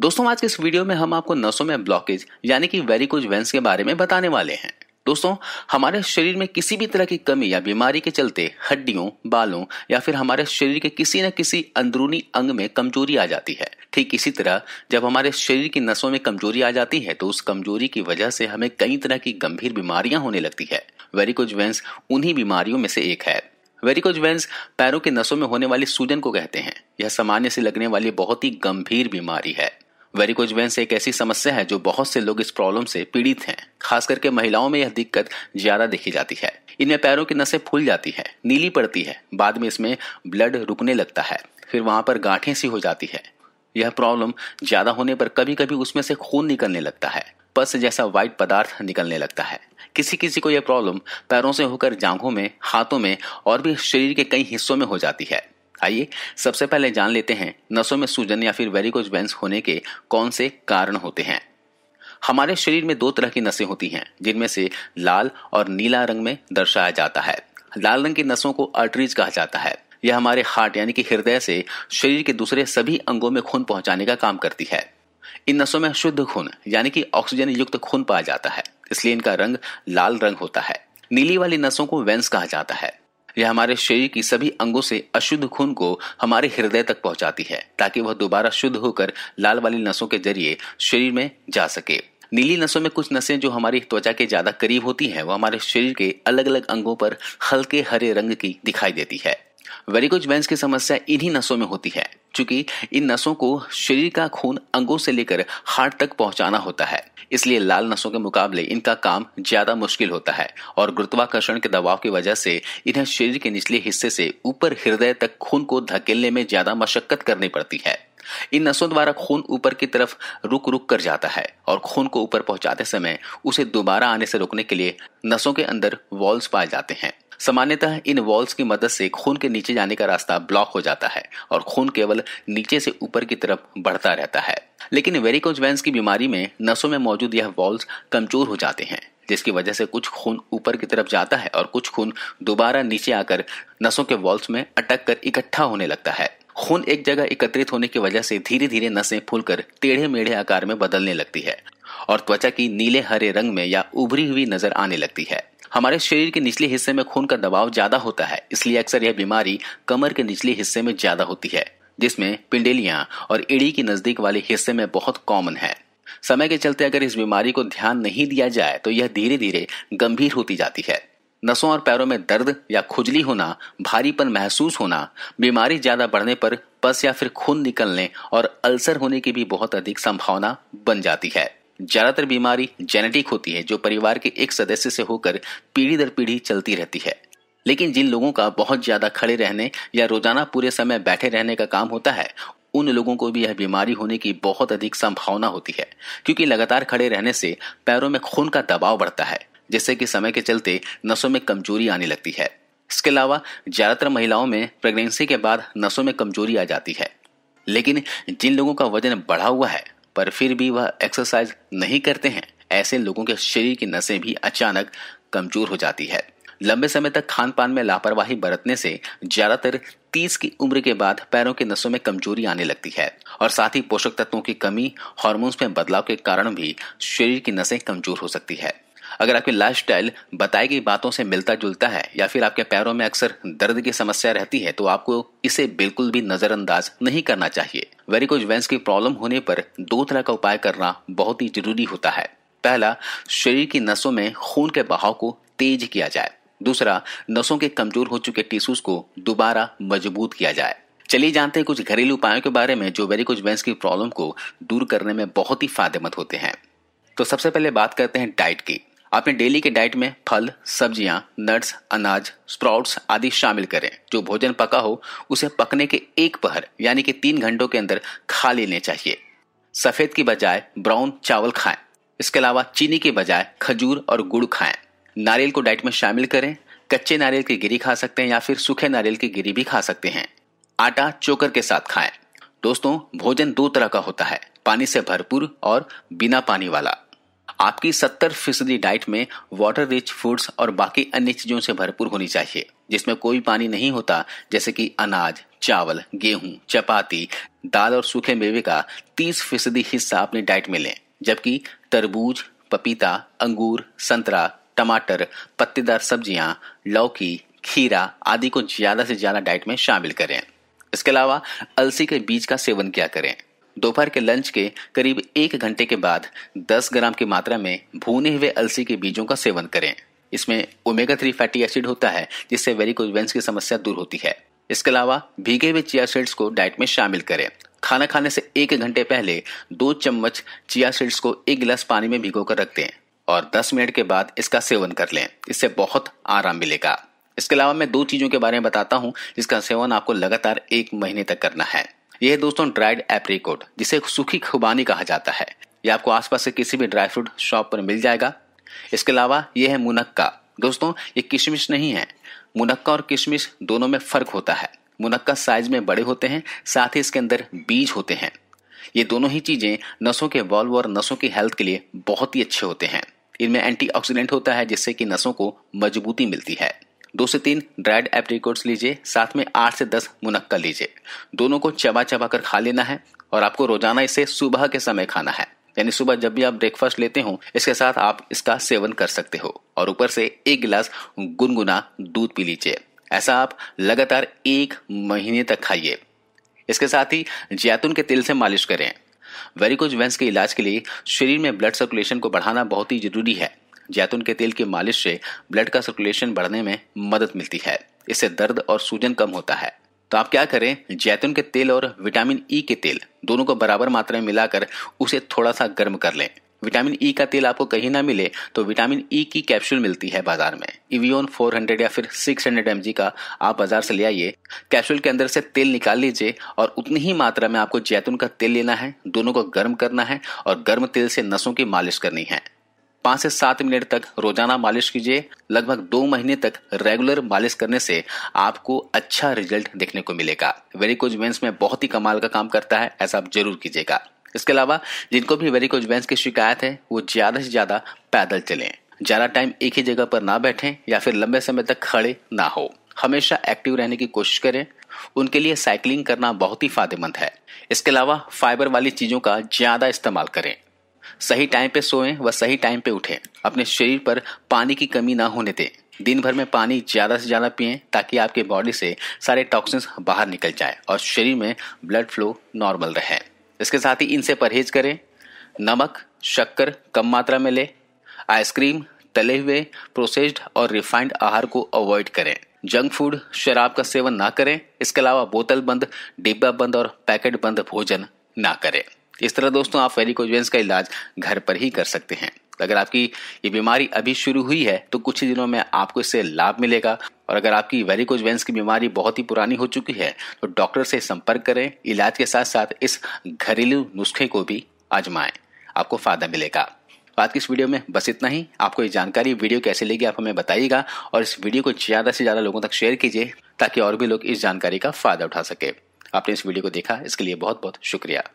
दोस्तों आज के इस वीडियो में हम आपको नसों में ब्लॉकेज यानी कि वेरिकोज वेंस के बारे में बताने वाले हैं दोस्तों हमारे शरीर में किसी भी तरह की कमी या बीमारी के चलते हड्डियों बालों या फिर हमारे शरीर के किसी न किसी अंदरूनी अंग में कमजोरी आ जाती है ठीक इसी तरह जब हमारे शरीर की नसों में कमजोरी आ जाती है तो उस कमजोरी की वजह से हमें कई तरह की गंभीर बीमारियां होने लगती है वेरिकोज वेंस उन्हीं बीमारियों में से एक है वेरिकोज वेंस पैरों के नसों में होने वाली सूजन को कहते हैं यह सामान्य से लगने वाली बहुत ही गंभीर बीमारी है वेरिकोजवेंस एक ऐसी समस्या है जो बहुत से लोग इस प्रॉब्लम से पीड़ित हैं खास करके महिलाओं में यह दिक्कत ज्यादा देखी जाती है इनमें पैरों की नसें फूल जाती है नीली पड़ती है बाद में इसमें ब्लड रुकने लगता है फिर वहां पर गांठें सी हो जाती है यह प्रॉब्लम ज्यादा होने पर कभी कभी उसमें से खून निकलने लगता है पस जैसा व्हाइट पदार्थ निकलने लगता है किसी किसी को यह प्रॉब्लम पैरों से होकर जांघों में हाथों में और भी शरीर के कई हिस्सों में हो जाती है आइए सबसे पहले जान लेते हैं नसों में सूजन या फिर वेरिकोज वेंस होने के कौन से कारण होते हैं हमारे शरीर में दो तरह की नसें होती हैं जिनमें से लाल और नीला रंग में दर्शाया जाता है लाल रंग की नसों को अर्टरीज कहा जाता है यह हमारे हार्ट यानी कि हृदय से शरीर के दूसरे सभी अंगों में खून पहुंचाने का काम करती है इन नसों में शुद्ध खून यानी कि ऑक्सीजन युक्त खून पाया जाता है इसलिए इनका रंग लाल रंग होता है नीली वाली नसों को वेंस कहा जाता है यह हमारे शरीर की सभी अंगों से अशुद्ध खून को हमारे हृदय तक पहुंचाती है ताकि वह दोबारा शुद्ध होकर लाल वाली नसों के जरिए शरीर में जा सके नीली नसों में कुछ नसें जो हमारी त्वचा के ज्यादा करीब होती हैं वह हमारे शरीर के अलग अलग अंगों पर हल्के हरे रंग की दिखाई देती है वेरिकोज वेंस की समस्या इन्हीं नसों में होती है चूंकि इन नसों को शरीर का खून अंगों से लेकर हार्ट तक पहुंचाना होता है इसलिए लाल नसों के मुकाबले इनका काम ज्यादा मुश्किल होता है और गुरुत्वाकर्षण के दबाव की वजह से इन्हें शरीर के निचले हिस्से से ऊपर हृदय तक खून को धकेलने में ज्यादा मशक्कत करनी पड़ती है इन नसों द्वारा खून ऊपर की तरफ रुक रुक कर जाता है और खून को ऊपर पहुंचाते समय उसे दोबारा आने से रोकने के लिए नसों के अंदर वॉल्स पाए जाते हैं सामान्यतः इन वॉल्स की मदद से खून के नीचे जाने का रास्ता ब्लॉक हो जाता है और खून केवल नीचे से ऊपर की तरफ बढ़ता रहता है लेकिन वेरिकोज वेंस की बीमारी में नसों में मौजूद यह वॉल्स कमजोर हो जाते हैं जिसकी वजह से कुछ खून ऊपर की तरफ जाता है और कुछ खून दोबारा नीचे आकर नसों के वॉल्स में अटक कर इकट्ठा होने लगता है खून एक जगह एकत्रित होने की वजह से धीरे धीरे नसें फूलकर टेढ़े मेढ़े आकार में बदलने लगती है और त्वचा की नीले हरे रंग में या उभरी हुई नजर आने लगती है हमारे शरीर के निचले हिस्से में खून का दबाव ज्यादा होता है इसलिए अक्सर यह बीमारी कमर के निचले हिस्से में ज्यादा होती है जिसमें पिंडेलिया और एड़ी के नजदीक वाले हिस्से में बहुत कॉमन है समय के चलते अगर इस बीमारी को ध्यान नहीं दिया जाए तो यह धीरे धीरे गंभीर होती जाती है नसों और पैरों में दर्द या खुजली होना भारीपन महसूस होना बीमारी ज्यादा बढ़ने पर पस या फिर खून निकलने और अल्सर होने की भी बहुत अधिक संभावना बन जाती है ज्यादातर बीमारी जेनेटिक होती है जो परिवार के एक सदस्य से होकर पीढ़ी दर पीढ़ी चलती रहती है लेकिन जिन लोगों का बहुत ज्यादा खड़े रहने या रोजाना पूरे समय बैठे रहने का काम होता है उन लोगों को भी यह बीमारी होने की बहुत अधिक संभावना होती है क्योंकि लगातार खड़े रहने से पैरों में खून का दबाव बढ़ता है जिससे कि समय के चलते नसों में कमजोरी आने लगती है इसके अलावा ज्यादातर महिलाओं में प्रेगनेंसी के बाद नसों में कमजोरी आ जाती है लेकिन जिन लोगों का वजन बढ़ा हुआ है पर फिर भी वह एक्सरसाइज नहीं करते हैं ऐसे लोगों के शरीर की नसें भी अचानक कमजोर हो जाती है लंबे समय तक खान पान में लापरवाही बरतने से ज्यादातर 30 की उम्र के बाद पैरों के नसों में कमजोरी आने लगती है और साथ ही पोषक तत्वों की कमी हार्मोन्स में बदलाव के कारण भी शरीर की नसें कमजोर हो सकती है अगर आपकी लाइफ स्टाइल बताई गई बातों से मिलता जुलता है या फिर आपके पैरों में अक्सर दर्द की समस्या रहती है तो आपको इसे बिल्कुल भी नजरअंदाज नहीं करना चाहिए वेरिकोज वेंस की प्रॉब्लम होने पर दो तरह का उपाय करना बहुत ही जरूरी होता है पहला शरीर की नसों में खून के बहाव को तेज किया जाए दूसरा नसों के कमजोर हो चुके टिश्यूज को दोबारा मजबूत किया जाए चलिए जानते हैं कुछ घरेलू उपायों के बारे में जो वेरिकोज वेंस की प्रॉब्लम को दूर करने में बहुत ही फायदेमंद होते हैं तो सबसे पहले बात करते हैं डाइट की अपने डेली के डाइट में फल सब्जियां नट्स अनाज स्प्राउट्स आदि शामिल करें जो भोजन पका हो उसे पकने के एक पहर यानी कि तीन घंटों के अंदर खा लेने चाहिए सफेद की बजाय ब्राउन चावल खाएं इसके अलावा चीनी के बजाय खजूर और गुड़ खाएं नारियल को डाइट में शामिल करें कच्चे नारियल की गिरी खा सकते हैं या फिर सूखे नारियल की गिरी भी खा सकते हैं आटा चोकर के साथ खाएं दोस्तों भोजन दो तरह का होता है पानी से भरपूर और बिना पानी वाला आपकी 70 फीसदी डाइट में वाटर रिच फूड्स और बाकी अन्य चीज़ों से भरपूर होनी चाहिए जिसमें कोई पानी नहीं होता जैसे कि अनाज चावल गेहूं चपाती दाल और सूखे मेवे का 30 फीसदी हिस्सा अपनी डाइट में लें जबकि तरबूज पपीता अंगूर संतरा टमाटर पत्तेदार सब्जियां लौकी खीरा आदि को ज़्यादा से ज़्यादा डाइट में शामिल करें इसके अलावा अलसी के बीज का सेवन किया करें दोपहर के लंच के करीब एक घंटे के बाद 10 ग्राम की मात्रा में भूने हुए अलसी के बीजों का सेवन करें इसमें ओमेगा थ्री फैटी एसिड होता है जिससे वेरिकोजेंस की समस्या दूर होती है इसके अलावा भीगे हुए चिया सीड्स को डाइट में शामिल करें खाना खाने से एक घंटे पहले दो चम्मच चिया सीड्स को एक गिलास पानी में भिगो कर रख दें और 10 मिनट के बाद इसका सेवन कर लें इससे बहुत आराम मिलेगा इसके अलावा मैं दो चीज़ों के बारे में बताता हूँ जिसका सेवन आपको लगातार एक महीने तक करना है यह दोस्तों ड्राइड एप्रीकोट जिसे सूखी खुबानी कहा जाता है ये आपको आसपास के किसी भी ड्राई फ्रूट शॉप पर मिल जाएगा इसके अलावा यह है मुनक्का दोस्तों ये किशमिश नहीं है मुनक्का और किशमिश दोनों में फर्क होता है मुनक्का साइज में बड़े होते हैं साथ ही इसके अंदर बीज होते हैं ये दोनों ही चीजें नसों के वॉल्व और नसों की हेल्थ के लिए बहुत ही अच्छे होते हैं इनमें एंटीऑक्सीडेंट होता है जिससे कि नसों को मजबूती मिलती है दो से तीन ड्राइड एप्रीकोट्स लीजिए साथ में आठ से दस मुनक्का लीजिए दोनों को चबा चबा कर खा लेना है और आपको रोजाना इसे सुबह के समय खाना है यानी सुबह जब भी आप ब्रेकफास्ट लेते हो इसके साथ आप इसका सेवन कर सकते हो और ऊपर से एक गिलास गुनगुना दूध पी लीजिए ऐसा आप लगातार एक महीने तक खाइए इसके साथ ही जैतून के तेल से मालिश करें वेरिकोज वेंस के इलाज के लिए शरीर में ब्लड सर्कुलेशन को बढ़ाना बहुत ही जरूरी है जैतून के तेल की मालिश से ब्लड का सर्कुलेशन बढ़ने में मदद मिलती है इससे दर्द और सूजन कम होता है तो आप क्या करें जैतून के तेल और विटामिन ई e के तेल दोनों को बराबर मात्रा में मिलाकर उसे थोड़ा सा गर्म कर लें विटामिन ई e का तेल आपको कहीं ना मिले तो विटामिन ई e की कैप्सूल मिलती है बाजार में इवियोन 400 या फिर 600 हंड्रेड का आप बाजार से ले आइए कैप्सूल के अंदर से तेल निकाल लीजिए और उतनी ही मात्रा में आपको जैतून का तेल लेना है दोनों को गर्म करना है और गर्म तेल से नसों की मालिश करनी है पाँच से सात मिनट तक रोजाना मालिश कीजिए लगभग दो महीने तक रेगुलर मालिश करने से आपको अच्छा रिजल्ट देखने को मिलेगा वेरिकोज वेंस में बहुत ही कमाल का काम करता है ऐसा आप जरूर कीजिएगा इसके अलावा जिनको भी वेरिकोज वेंस की शिकायत है वो ज्यादा से ज्यादा पैदल चलें ज्यादा टाइम एक ही जगह पर ना बैठें या फिर लंबे समय तक खड़े ना हो हमेशा एक्टिव रहने की कोशिश करें उनके लिए साइकिलिंग करना बहुत ही फायदेमंद है इसके अलावा फाइबर वाली चीजों का ज्यादा इस्तेमाल करें सही टाइम पे सोएं व सही टाइम पे उठें अपने शरीर पर पानी की कमी ना होने दें दिन भर में पानी ज़्यादा से ज़्यादा पिएं ताकि आपके बॉडी से सारे टॉक्सिन्स बाहर निकल जाए और शरीर में ब्लड फ्लो नॉर्मल रहे इसके साथ ही इनसे परहेज करें नमक शक्कर कम मात्रा में लें आइसक्रीम तले हुए प्रोसेस्ड और रिफाइंड आहार को अवॉइड करें जंक फूड शराब का सेवन ना करें इसके अलावा बोतल बंद डिब्बा बंद और पैकेट बंद भोजन ना करें इस तरह दोस्तों आप वेरिकोजेंस का इलाज घर पर ही कर सकते हैं अगर आपकी ये बीमारी अभी शुरू हुई है तो कुछ ही दिनों में आपको इससे लाभ मिलेगा और अगर आपकी वेरिकोज की बीमारी बहुत ही पुरानी हो चुकी है तो डॉक्टर से संपर्क करें इलाज के साथ साथ इस घरेलू नुस्खे को भी आजमाएं आपको फायदा मिलेगा बात की इस वीडियो में बस इतना ही आपको ये जानकारी वीडियो कैसे लेगी आप हमें बताइएगा और इस वीडियो को ज़्यादा से ज़्यादा लोगों तक शेयर कीजिए ताकि और भी लोग इस जानकारी का फायदा उठा सके आपने इस वीडियो को देखा इसके लिए बहुत बहुत शुक्रिया